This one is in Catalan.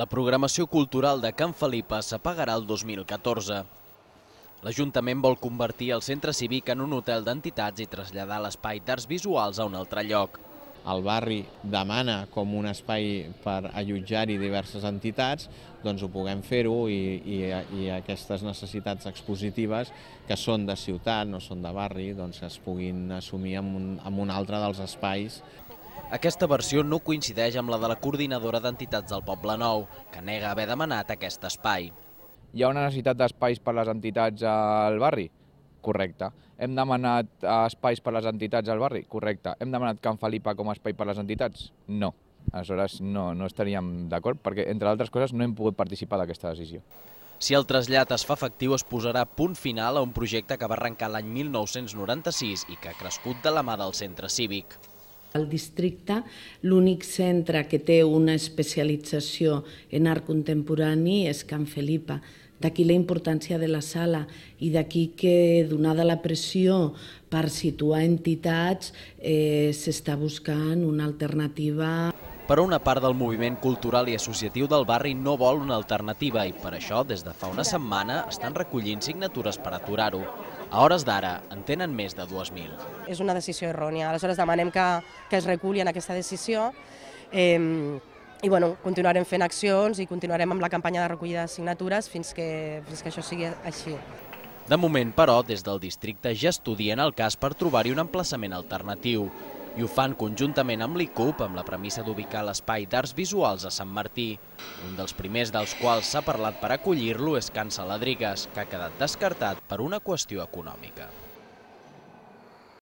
La programació cultural de Can Felipa s'apagarà el 2014. L'Ajuntament vol convertir el centre cívic en un hotel d'entitats i traslladar l'espai d'arts visuals a un altre lloc. El barri demana com un espai per allotjar-hi diverses entitats, doncs ho puguem fer-ho i, i, i aquestes necessitats expositives que són de ciutat, no són de barri, doncs es puguin assumir amb un, amb un altre dels espais. Aquesta versió no coincideix amb la de la coordinadora d'entitats del Poble Nou, que nega haver demanat aquest espai. Hi ha una necessitat d'espais per a les entitats al barri? Correcte. Hem demanat eh, espais per a les entitats al barri? Correcte. Hem demanat Can Felipa com a espai per a les entitats? No. Aleshores, no, no estaríem d'acord, perquè, entre altres coses, no hem pogut participar d'aquesta decisió. Si el trasllat es fa efectiu, es posarà punt final a un projecte que va arrencar l'any 1996 i que ha crescut de la mà del centre cívic al districte, l'únic centre que té una especialització en art contemporani és Can Felipa. D'aquí la importància de la sala i d'aquí que, donada la pressió per situar entitats, eh, s'està buscant una alternativa. Però una part del moviment cultural i associatiu del barri no vol una alternativa i per això, des de fa una setmana, estan recollint signatures per aturar-ho. A hores d'ara en tenen més de 2.000. És una decisió errònia, aleshores demanem que, que es reculli en aquesta decisió eh, i bueno, continuarem fent accions i continuarem amb la campanya de recollida de signatures fins que, fins que això sigui així. De moment, però, des del districte ja estudien el cas per trobar-hi un emplaçament alternatiu i ho fan conjuntament amb l'ICUP amb la premissa d'ubicar l'espai d'arts visuals a Sant Martí. Un dels primers dels quals s'ha parlat per acollir-lo és Can Saladrigues, que ha quedat descartat per una qüestió econòmica.